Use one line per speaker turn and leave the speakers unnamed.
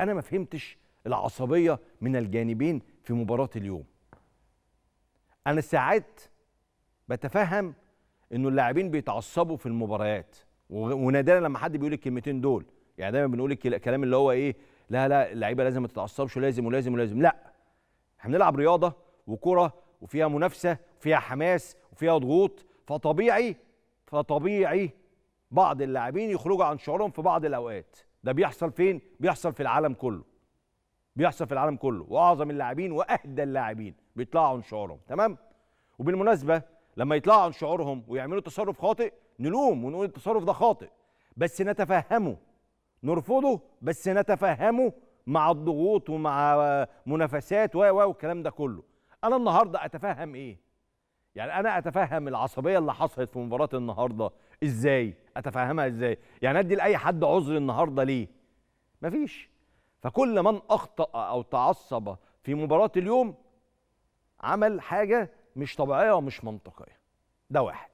انا ما فهمتش العصبيه من الجانبين في مباراه اليوم انا ساعات بتفهم انه اللاعبين بيتعصبوا في المباريات ونادرا لما حد بيقول الكلمتين دول يعني دايما بنقول الكلام اللي هو ايه لا لا اللعيبه لازم ما تتعصبش ولازم ولازم ولازم لا احنا بنلعب رياضه وكره وفيها منافسه وفيها حماس وفيها ضغوط فطبيعي فطبيعي بعض اللاعبين يخرجوا عن شعورهم في بعض الاوقات ده بيحصل فين بيحصل في العالم كله بيحصل في العالم كله واعظم اللاعبين واهدى اللاعبين بيطلعوا عن شعورهم تمام وبالمناسبه لما يطلعوا عن شعورهم ويعملوا تصرف خاطئ نلوم ونقول التصرف ده خاطئ بس نتفهمه نرفضه بس نتفهمه مع الضغوط ومع منافسات و و والكلام ده كله انا النهارده اتفهم ايه يعني انا اتفهم العصبيه اللي حصلت في مباراه النهارده ازاي اتفهمها ازاي يعني ادي لاي حد عذر النهارده ليه مفيش فكل من اخطا او تعصب في مباراه اليوم عمل حاجه مش طبيعيه ومش منطقيه ده واحد